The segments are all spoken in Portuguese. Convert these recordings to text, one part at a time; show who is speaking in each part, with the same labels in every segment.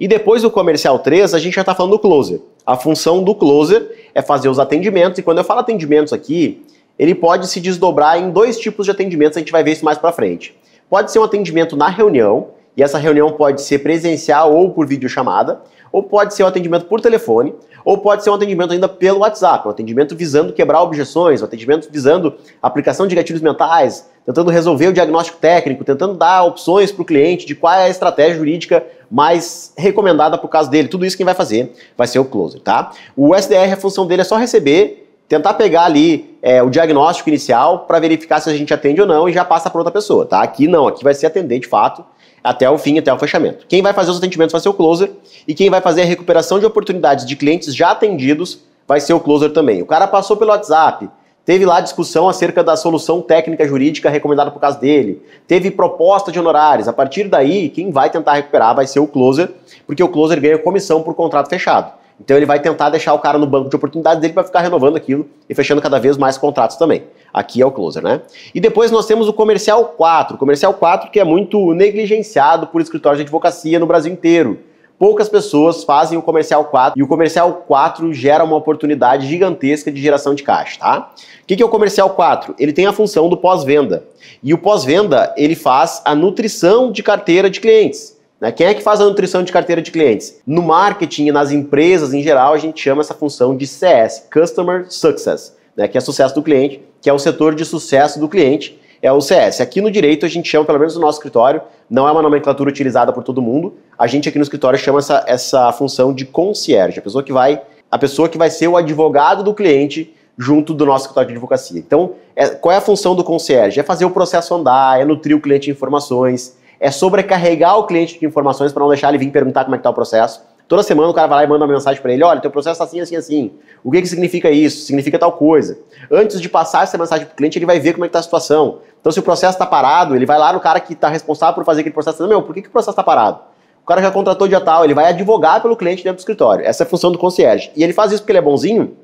Speaker 1: E depois do comercial 3, a gente já está falando do closer. A função do closer é fazer os atendimentos, e quando eu falo atendimentos aqui, ele pode se desdobrar em dois tipos de atendimentos, a gente vai ver isso mais para frente. Pode ser um atendimento na reunião, e essa reunião pode ser presencial ou por videochamada, ou pode ser um atendimento por telefone, ou pode ser um atendimento ainda pelo WhatsApp, um atendimento visando quebrar objeções, um atendimento visando aplicação de gatilhos mentais, tentando resolver o diagnóstico técnico, tentando dar opções para o cliente de qual é a estratégia jurídica mais recomendada para o caso dele. Tudo isso quem vai fazer vai ser o closer, tá? O SDR, a função dele é só receber tentar pegar ali é, o diagnóstico inicial para verificar se a gente atende ou não e já passa para outra pessoa, tá? Aqui não, aqui vai ser atender de fato até o fim, até o fechamento. Quem vai fazer os atendimentos vai ser o closer e quem vai fazer a recuperação de oportunidades de clientes já atendidos vai ser o closer também. O cara passou pelo WhatsApp, teve lá discussão acerca da solução técnica jurídica recomendada por caso dele, teve proposta de honorários. A partir daí, quem vai tentar recuperar vai ser o closer, porque o closer ganha comissão por contrato fechado. Então ele vai tentar deixar o cara no banco de oportunidades dele para ficar renovando aquilo e fechando cada vez mais contratos também. Aqui é o closer, né? E depois nós temos o comercial 4. O comercial 4 que é muito negligenciado por escritórios de advocacia no Brasil inteiro. Poucas pessoas fazem o comercial 4 e o comercial 4 gera uma oportunidade gigantesca de geração de caixa, tá? O que é o comercial 4? Ele tem a função do pós-venda. E o pós-venda, ele faz a nutrição de carteira de clientes. Né? Quem é que faz a nutrição de carteira de clientes? No marketing e nas empresas em geral, a gente chama essa função de CS, Customer Success, né? que é sucesso do cliente, que é o setor de sucesso do cliente, é o CS. Aqui no direito a gente chama, pelo menos no nosso escritório, não é uma nomenclatura utilizada por todo mundo, a gente aqui no escritório chama essa, essa função de concierge, a pessoa que vai, a pessoa que vai ser o advogado do cliente junto do nosso escritório de advocacia. Então, é, qual é a função do concierge? É fazer o processo andar, é nutrir o cliente de informações, é sobrecarregar o cliente de informações para não deixar ele vir perguntar como é que está o processo. Toda semana o cara vai lá e manda uma mensagem para ele: olha, teu processo está assim, assim, assim. O que, que significa isso? Significa tal coisa. Antes de passar essa mensagem para o cliente, ele vai ver como é que está a situação. Então, se o processo está parado, ele vai lá no cara que está responsável por fazer aquele processo e meu, por que, que o processo está parado? O cara já contratou dia tal, ele vai advogar pelo cliente dentro do escritório. Essa é a função do concierge. E ele faz isso porque ele é bonzinho?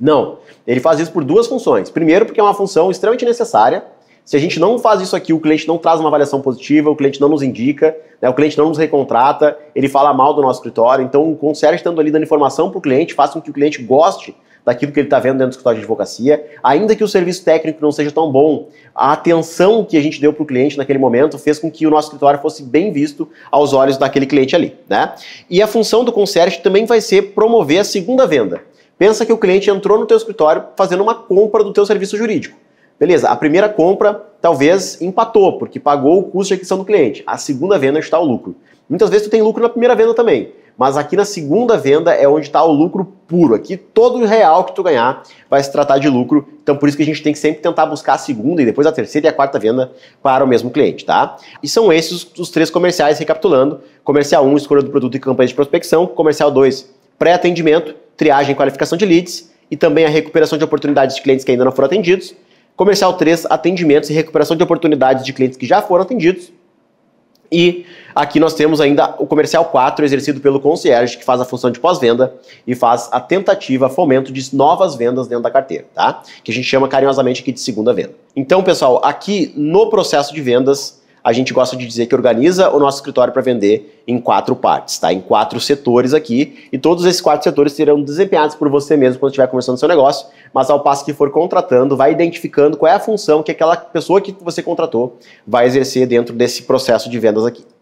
Speaker 1: Não. Ele faz isso por duas funções. Primeiro, porque é uma função extremamente necessária se a gente não faz isso aqui, o cliente não traz uma avaliação positiva, o cliente não nos indica, né, o cliente não nos recontrata, ele fala mal do nosso escritório. Então, o concierge estando ali dando informação para o cliente, faça com que o cliente goste daquilo que ele está vendo dentro do escritório de advocacia, ainda que o serviço técnico não seja tão bom, a atenção que a gente deu para o cliente naquele momento fez com que o nosso escritório fosse bem visto aos olhos daquele cliente ali, né? E a função do concierge também vai ser promover a segunda venda. Pensa que o cliente entrou no teu escritório fazendo uma compra do teu serviço jurídico. Beleza, a primeira compra talvez empatou, porque pagou o custo de aquisição do cliente. A segunda venda está o lucro. Muitas vezes tu tem lucro na primeira venda também, mas aqui na segunda venda é onde está o lucro puro. Aqui todo real que tu ganhar vai se tratar de lucro. Então por isso que a gente tem que sempre tentar buscar a segunda e depois a terceira e a quarta venda para o mesmo cliente, tá? E são esses os três comerciais, recapitulando. Comercial 1, um, escolha do produto e campanha de prospecção. Comercial 2, pré-atendimento, triagem e qualificação de leads. E também a recuperação de oportunidades de clientes que ainda não foram atendidos. Comercial 3, atendimentos e recuperação de oportunidades de clientes que já foram atendidos. E aqui nós temos ainda o comercial 4, exercido pelo concierge, que faz a função de pós-venda e faz a tentativa, fomento de novas vendas dentro da carteira, tá? Que a gente chama carinhosamente aqui de segunda venda. Então, pessoal, aqui no processo de vendas, a gente gosta de dizer que organiza o nosso escritório para vender em quatro partes, tá? Em quatro setores aqui, e todos esses quatro setores serão desempenhados por você mesmo quando estiver começando o seu negócio, mas ao passo que for contratando, vai identificando qual é a função que aquela pessoa que você contratou vai exercer dentro desse processo de vendas aqui.